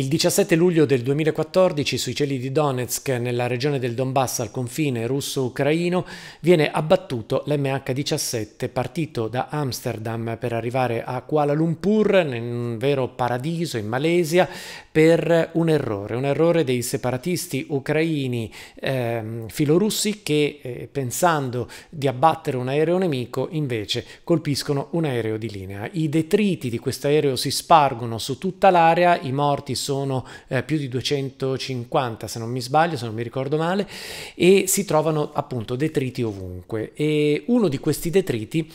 Il 17 luglio del 2014 sui cieli di Donetsk, nella regione del Donbass al confine russo-ucraino, viene abbattuto l'MH17 partito da Amsterdam per arrivare a Kuala Lumpur, in un vero paradiso in Malesia, per un errore, un errore dei separatisti ucraini eh, filorussi che eh, pensando di abbattere un aereo nemico invece colpiscono un aereo di linea. I detriti di questo aereo si spargono su tutta l'area, i morti sono sono eh, più di 250 se non mi sbaglio, se non mi ricordo male, e si trovano appunto detriti ovunque. E uno di questi detriti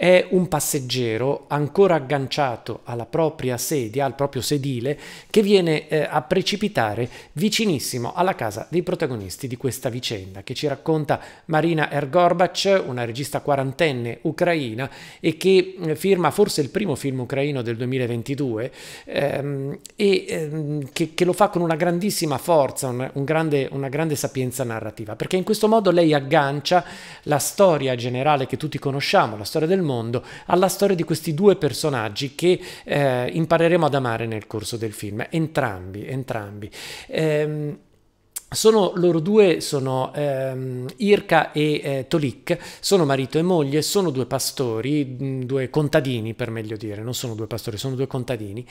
è un passeggero ancora agganciato alla propria sedia, al proprio sedile, che viene eh, a precipitare vicinissimo alla casa dei protagonisti di questa vicenda, che ci racconta Marina Ergorbach, una regista quarantenne ucraina e che eh, firma forse il primo film ucraino del 2022 ehm, e ehm, che, che, lo fa con una grandissima forza, un, un grande, una grande sapienza narrativa, perché in questo modo lei aggancia la storia generale che tutti conosciamo, la storia del mondo, mondo, alla storia di questi due personaggi che eh, impareremo ad amare nel corso del film, entrambi, entrambi. Ehm, sono, loro due sono ehm, Irka e eh, Tolik, sono marito e moglie, sono due pastori, mm, due contadini per meglio dire, non sono due pastori, sono due contadini,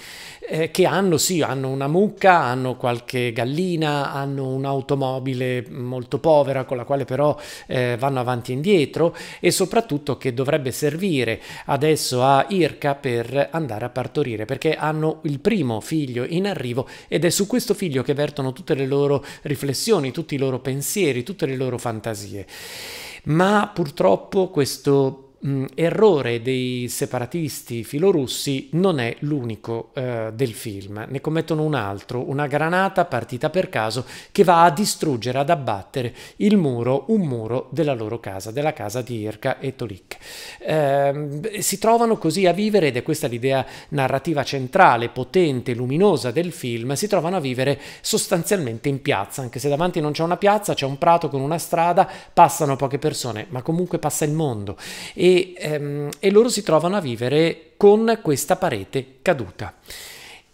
eh, che hanno sì, hanno una mucca, hanno qualche gallina, hanno un'automobile molto povera con la quale però eh, vanno avanti e indietro e soprattutto che dovrebbe servire adesso a Irka per andare a partorire, perché hanno il primo figlio in arrivo ed è su questo figlio che vertono tutte le loro riflessioni riflessioni, tutti i loro pensieri, tutte le loro fantasie. Ma purtroppo questo mh, mm, errore dei separatisti filorussi non è l'unico eh, del film, ne commettono un altro, una granata partita per caso che va a distruggere, ad abbattere il muro, un muro della loro casa, della casa di Irka e Tolik. Eh, si trovano così a vivere, ed è questa l'idea narrativa centrale, potente, luminosa del film, si trovano a vivere sostanzialmente in piazza, anche se davanti non c'è una piazza, c'è un prato con una strada, passano poche persone, ma comunque passa il mondo. E e, ehm, e loro si trovano a vivere con questa parete caduta.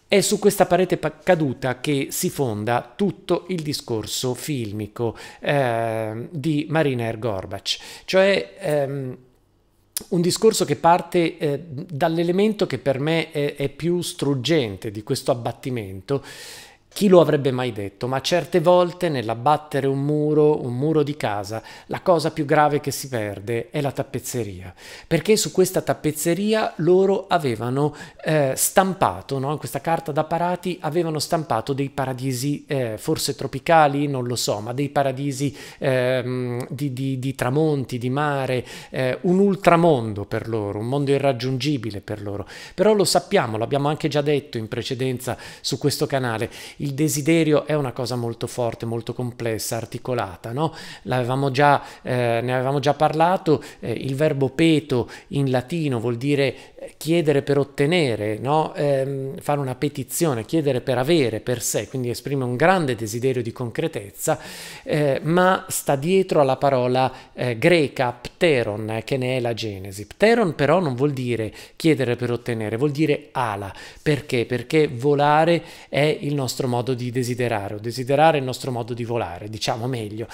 È su questa parete caduta che si fonda tutto il discorso filmico eh, di Mariner Gorbac, cioè ehm, un discorso che parte eh, dall'elemento che per me è, è più struggente di questo abbattimento, chi lo avrebbe mai detto, ma certe volte nell'abbattere un muro, un muro di casa, la cosa più grave che si perde è la tappezzeria, perché su questa tappezzeria loro avevano eh, stampato, no? in questa carta da parati avevano stampato dei paradisi eh, forse tropicali, non lo so, ma dei paradisi eh, di, di, di, tramonti, di mare, eh, un ultramondo per loro, un mondo irraggiungibile per loro. Però lo sappiamo, l'abbiamo anche già detto in precedenza su questo canale, il desiderio è una cosa molto forte, molto complessa, articolata, no? L'avevamo già, eh, ne avevamo già parlato, eh, il verbo peto in latino vuol dire chiedere per ottenere, no? eh, fare una petizione, chiedere per avere per sé, quindi esprime un grande desiderio di concretezza, eh, ma sta dietro alla parola eh, greca pteron, eh, che ne è la genesi. Pteron però non vuol dire chiedere per ottenere, vuol dire ala. Perché? Perché volare è il nostro modo di desiderare, o desiderare è il nostro modo di volare, diciamo meglio.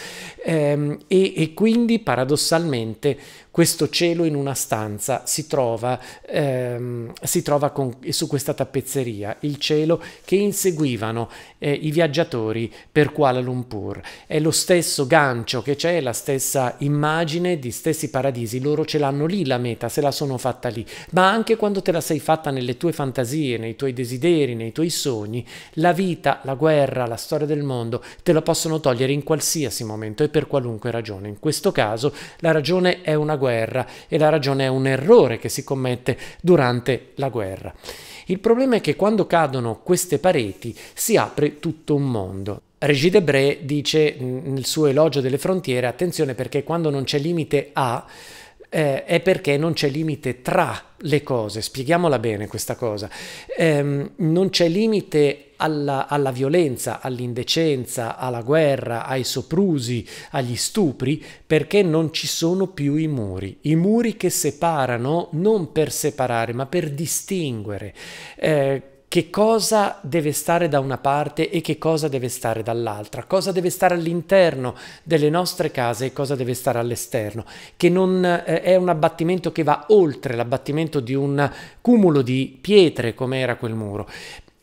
Ehm, e, e quindi paradossalmente questo cielo in una stanza si trova eh, ehm, si trova con, su questa tappezzeria, il cielo che inseguivano eh, i viaggiatori per Kuala Lumpur. È lo stesso gancio che c'è, la stessa immagine di stessi paradisi, loro ce l'hanno lì la meta, se la sono fatta lì, ma anche quando te la sei fatta nelle tue fantasie, nei tuoi desideri, nei tuoi sogni, la vita, la guerra, la storia del mondo te la possono togliere in qualsiasi momento e per qualunque ragione. In questo caso la ragione è una guerra e la ragione è un errore che si commette durante la guerra. Il problema è che quando cadono queste pareti si apre tutto un mondo. Régis Debré dice mm, nel suo elogio delle frontiere, attenzione perché quando non c'è limite A, eh, è perché non c'è limite tra le cose, spieghiamola bene questa cosa, ehm, non c'è limite alla, alla, violenza, all'indecenza, alla guerra, ai soprusi, agli stupri, perché non ci sono più i muri. I muri che separano non per separare, ma per distinguere. Eh, che cosa deve stare da una parte e che cosa deve stare dall'altra, cosa deve stare all'interno delle nostre case e cosa deve stare all'esterno, che non eh, è un abbattimento che va oltre l'abbattimento di un cumulo di pietre come era quel muro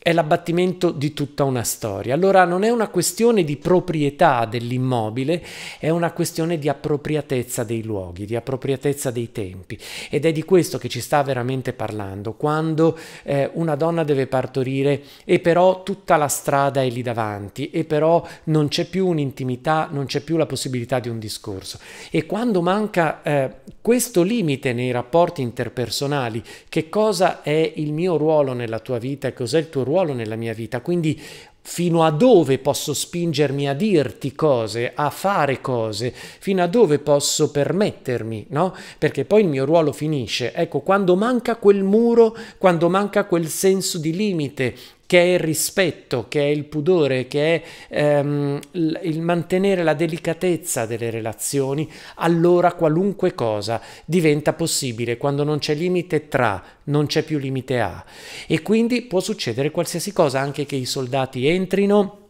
è l'abbattimento di tutta una storia. Allora non è una questione di proprietà dell'immobile, è una questione di appropriatezza dei luoghi, di appropriatezza dei tempi. Ed è di questo che ci sta veramente parlando, quando eh, una donna deve partorire e però tutta la strada è lì davanti e però non c'è più un'intimità, non c'è più la possibilità di un discorso. E quando manca eh, questo limite nei rapporti interpersonali, che cosa è il mio ruolo nella tua vita e cos'è il tuo ruolo? ruolo nella mia vita, quindi fino a dove posso spingermi a dirti cose, a fare cose, fino a dove posso permettermi, no? Perché poi il mio ruolo finisce. Ecco, quando manca quel muro, quando manca quel senso di limite, che è il rispetto, che è il pudore, che è ehm, il mantenere la delicatezza delle relazioni, allora qualunque cosa diventa possibile quando non c'è limite tra, non c'è più limite a. E quindi può succedere qualsiasi cosa, anche che i soldati entrino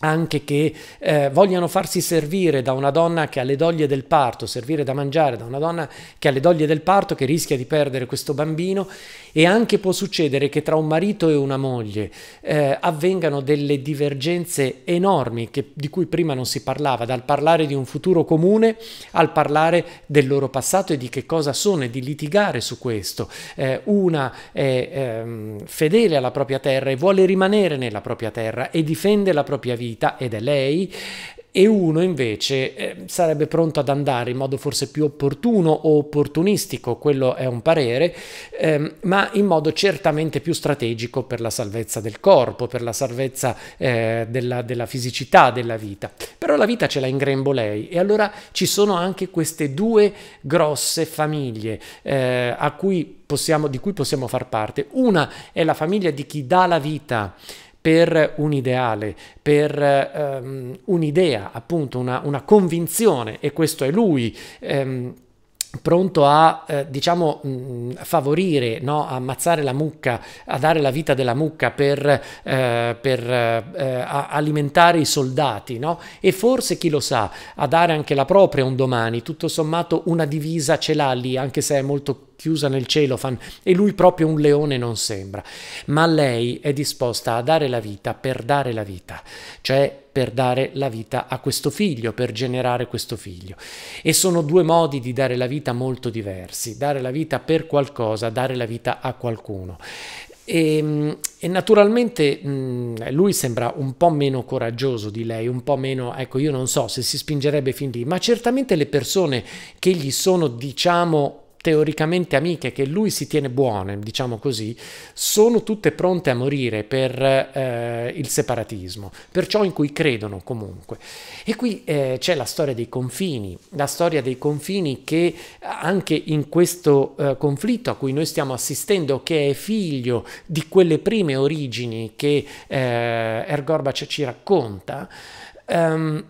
anche che eh, vogliano farsi servire da una donna che ha le doglie del parto, servire da mangiare da una donna che ha le doglie del parto, che rischia di perdere questo bambino e anche può succedere che tra un marito e una moglie eh, avvengano delle divergenze enormi che, di cui prima non si parlava, dal parlare di un futuro comune al parlare del loro passato e di che cosa sono e di litigare su questo. Eh, una è ehm, fedele alla propria terra e vuole rimanere nella propria terra e difende la propria vita vita ed è lei, e uno invece eh, sarebbe pronto ad andare in modo forse più opportuno o opportunistico, quello è un parere, ehm, ma in modo certamente più strategico per la salvezza del corpo, per la salvezza eh, della, della, fisicità della vita. Però la vita ce l'ha in grembo lei e allora ci sono anche queste due grosse famiglie eh, cui possiamo, di cui possiamo far parte. Una è la famiglia di chi dà la vita per un ideale, per ehm, un'idea, appunto una, una, convinzione, e questo è lui. Ehm, pronto a eh, diciamo mh, mm, favorire, no? a ammazzare la mucca, a dare la vita della mucca per, eh, per eh, eh alimentare i soldati no? e forse chi lo sa a dare anche la propria un domani, tutto sommato una divisa ce l'ha lì anche se è molto chiusa nel celofan e lui proprio un leone non sembra, ma lei è disposta a dare la vita per dare la vita, cioè per dare la vita a questo figlio, per generare questo figlio. E sono due modi di dare la vita molto diversi, dare la vita per qualcosa, dare la vita a qualcuno. E, ehm, e, naturalmente mh, mm, lui sembra un po' meno coraggioso di lei, un po' meno, ecco, io non so se si spingerebbe fin lì, ma certamente le persone che gli sono, diciamo, teoricamente amiche che lui si tiene buone, diciamo così, sono tutte pronte a morire per eh, il separatismo, per ciò in cui credono comunque. E qui eh, c'è la storia dei confini, la storia dei confini che anche in questo eh, conflitto a cui noi stiamo assistendo, che è figlio di quelle prime origini che eh, Ergorbac ci racconta, um,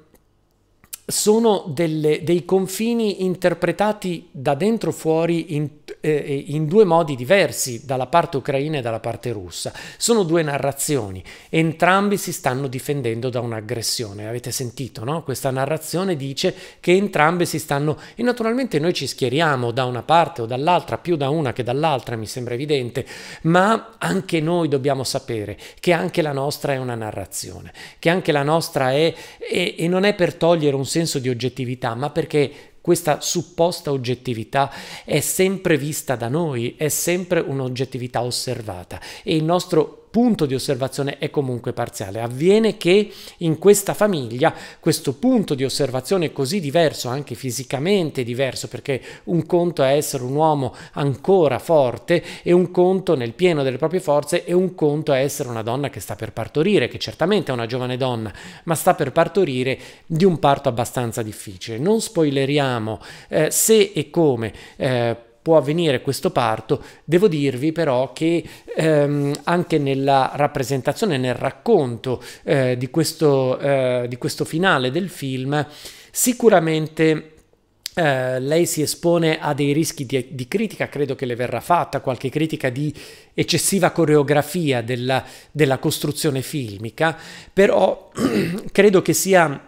sono delle, dei confini interpretati da dentro fuori in, eh, in due modi diversi dalla parte ucraina e dalla parte russa. Sono due narrazioni, entrambi si stanno difendendo da un'aggressione. Avete sentito, no? Questa narrazione dice che entrambe si stanno... E naturalmente noi ci schieriamo da una parte o dall'altra, più da una che dall'altra, mi sembra evidente, ma anche noi dobbiamo sapere che anche la nostra è una narrazione, che anche la nostra è... e, e non è per togliere un senso di oggettività, ma perché questa supposta oggettività è sempre vista da noi, è sempre un'oggettività osservata e il nostro punto di osservazione è comunque parziale. Avviene che in questa famiglia questo punto di osservazione così diverso, anche fisicamente diverso, perché un conto è essere un uomo ancora forte e un conto nel pieno delle proprie forze e un conto è essere una donna che sta per partorire, che certamente è una giovane donna, ma sta per partorire di un parto abbastanza difficile. Non spoileriamo eh, se e come eh, può avvenire questo parto, devo dirvi però che ehm, anche nella rappresentazione, nel racconto eh, di, questo, eh, di questo finale del film, sicuramente... Uh, lei si espone a dei rischi di, di, critica, credo che le verrà fatta qualche critica di eccessiva coreografia della, della costruzione filmica, però credo che sia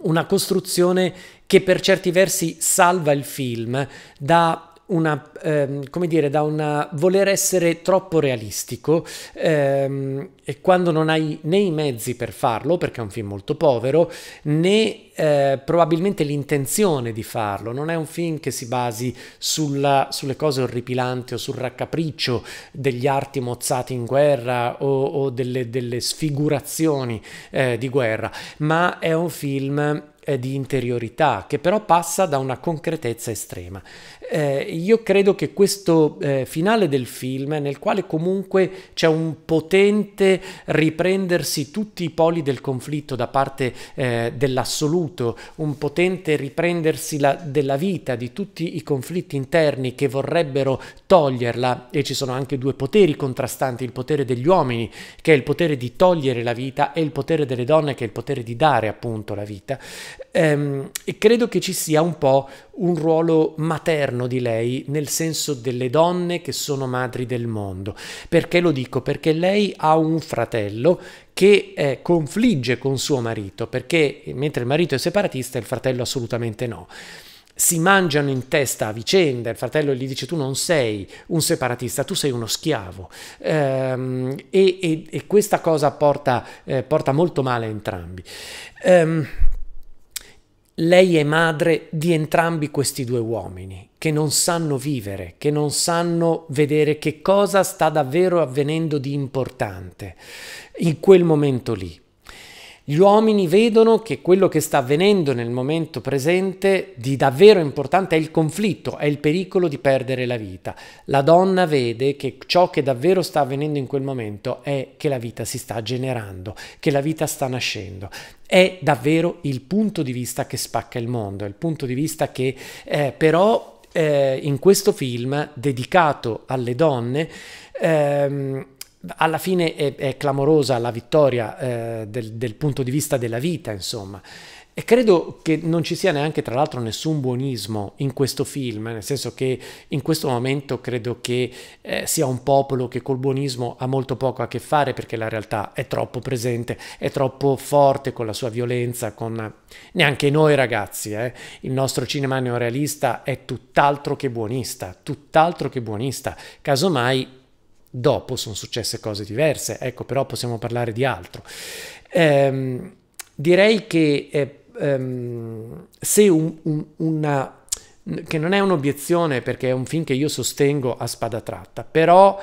una costruzione che per certi versi salva il film da una, ehm, come dire, da un voler essere troppo realistico ehm, e quando non hai né i mezzi per farlo, perché è un film molto povero, né eh, probabilmente l'intenzione di farlo. Non è un film che si basi sulla, sulle cose orripilanti o sul raccapriccio degli arti mozzati in guerra o, o delle, delle, sfigurazioni eh, di guerra, ma è un film eh, di interiorità, che però passa da una concretezza estrema. Eh, io credo che questo eh, finale del film, nel quale comunque c'è un potente riprendersi tutti i poli del conflitto da parte eh, dell'assoluto, un potente riprendersi la, della vita, di tutti i conflitti interni che vorrebbero toglierla, e ci sono anche due poteri contrastanti, il potere degli uomini, che è il potere di togliere la vita, e il potere delle donne, che è il potere di dare appunto la vita. Ehm, e credo che ci sia un po' un ruolo materno di lei, nel senso delle donne che sono madri del mondo. Perché lo dico? Perché lei ha un fratello che eh, confligge con suo marito, perché mentre il marito è separatista, il fratello assolutamente no si mangiano in testa a vicenda, il fratello gli dice tu non sei un separatista, tu sei uno schiavo ehm, e, e, e questa cosa porta, eh, porta molto male a entrambi. Ehm, lei è madre di entrambi questi due uomini che non sanno vivere, che non sanno vedere che cosa sta davvero avvenendo di importante in quel momento lì. Gli uomini vedono che quello che sta avvenendo nel momento presente di davvero importante è il conflitto, è il pericolo di perdere la vita. La donna vede che ciò che davvero sta avvenendo in quel momento è che la vita si sta generando, che la vita sta nascendo. È davvero il punto di vista che spacca il mondo, è il punto di vista che eh, però eh, in questo film dedicato alle donne ehm, alla fine è, è clamorosa la vittoria eh, del, del punto di vista della vita, insomma. E credo che non ci sia neanche, tra l'altro, nessun buonismo in questo film, nel senso che in questo momento credo che eh, sia un popolo che col buonismo ha molto poco a che fare perché la realtà è troppo presente, è troppo forte con la sua violenza, con neanche noi ragazzi. Eh. Il nostro cinema neorealista è tutt'altro che buonista, tutt'altro che buonista. Casomai Dopo sono successe cose diverse, ecco, però possiamo parlare di altro. Ehm, direi che eh, ehm, se un, un, una che non è un'obiezione perché è un film che io sostengo a spada tratta, però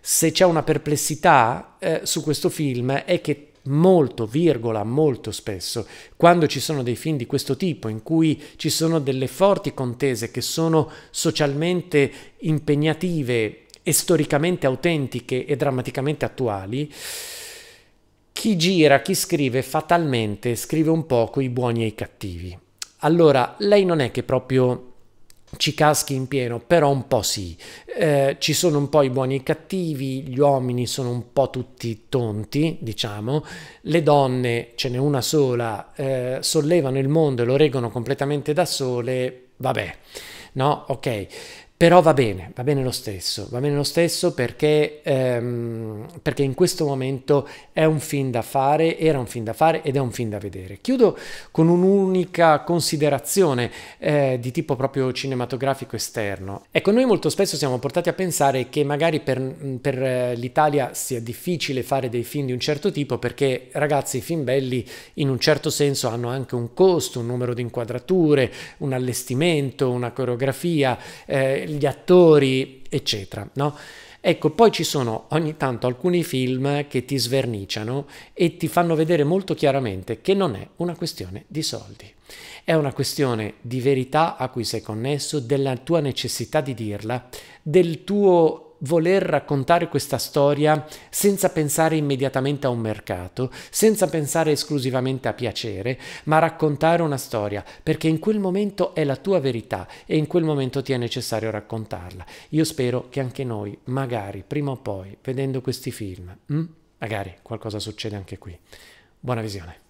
se c'è una perplessità eh, su questo film è che molto, virgola, molto spesso, quando ci sono dei film di questo tipo in cui ci sono delle forti contese che sono socialmente impegnative, e storicamente autentiche e drammaticamente attuali, chi gira, chi scrive fatalmente scrive un po' i buoni e i cattivi. Allora, lei non è che proprio ci caschi in pieno, però un po' sì. Eh, ci sono un po' i buoni e i cattivi, gli uomini sono un po' tutti tonti, diciamo, le donne, ce n'è una sola, eh, sollevano il mondo e lo reggono completamente da sole, vabbè. No, ok. Però va bene, va bene lo stesso, va bene lo stesso perché, ehm, perché, in questo momento è un film da fare, era un film da fare ed è un film da vedere. Chiudo con un'unica considerazione eh, di tipo proprio cinematografico esterno. Ecco, noi molto spesso siamo portati a pensare che magari per, per eh, l'Italia sia difficile fare dei film di un certo tipo perché ragazzi i film belli in un certo senso hanno anche un costo, un numero di inquadrature, un allestimento, una coreografia. Eh, gli attori, eccetera, no? Ecco, poi ci sono ogni tanto alcuni film che ti sverniciano e ti fanno vedere molto chiaramente che non è una questione di soldi. È una questione di verità a cui sei connesso, della tua necessità di dirla, del tuo voler raccontare questa storia senza pensare immediatamente a un mercato, senza pensare esclusivamente a piacere, ma raccontare una storia, perché in quel momento è la tua verità e in quel momento ti è necessario raccontarla. Io spero che anche noi, magari prima o poi, vedendo questi film, mm, magari qualcosa succede anche qui. Buona visione.